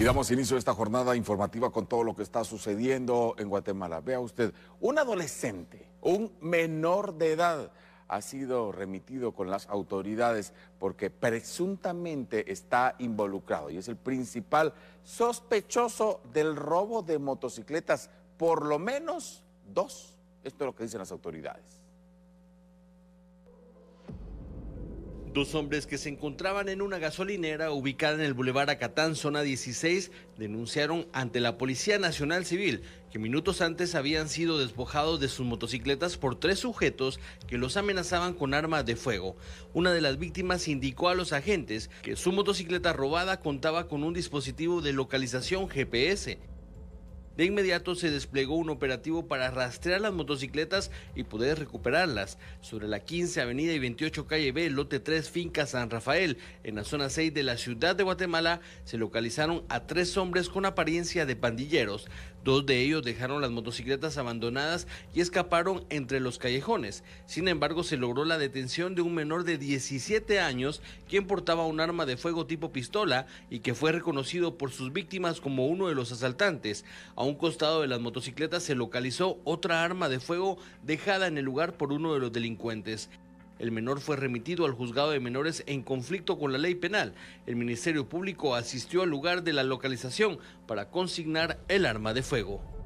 Y damos inicio a esta jornada informativa con todo lo que está sucediendo en Guatemala. Vea usted, un adolescente, un menor de edad, ha sido remitido con las autoridades porque presuntamente está involucrado y es el principal sospechoso del robo de motocicletas, por lo menos dos. Esto es lo que dicen las autoridades. Dos hombres que se encontraban en una gasolinera ubicada en el Boulevard Acatán, zona 16, denunciaron ante la Policía Nacional Civil que minutos antes habían sido despojados de sus motocicletas por tres sujetos que los amenazaban con armas de fuego. Una de las víctimas indicó a los agentes que su motocicleta robada contaba con un dispositivo de localización GPS de inmediato se desplegó un operativo para rastrear las motocicletas y poder recuperarlas. Sobre la 15 Avenida y 28 Calle B, lote 3, finca San Rafael, en la zona 6 de la ciudad de Guatemala, se localizaron a tres hombres con apariencia de pandilleros. Dos de ellos dejaron las motocicletas abandonadas y escaparon entre los callejones. Sin embargo, se logró la detención de un menor de 17 años quien portaba un arma de fuego tipo pistola y que fue reconocido por sus víctimas como uno de los asaltantes. A un costado de las motocicletas se localizó otra arma de fuego dejada en el lugar por uno de los delincuentes. El menor fue remitido al juzgado de menores en conflicto con la ley penal. El Ministerio Público asistió al lugar de la localización para consignar el arma de fuego.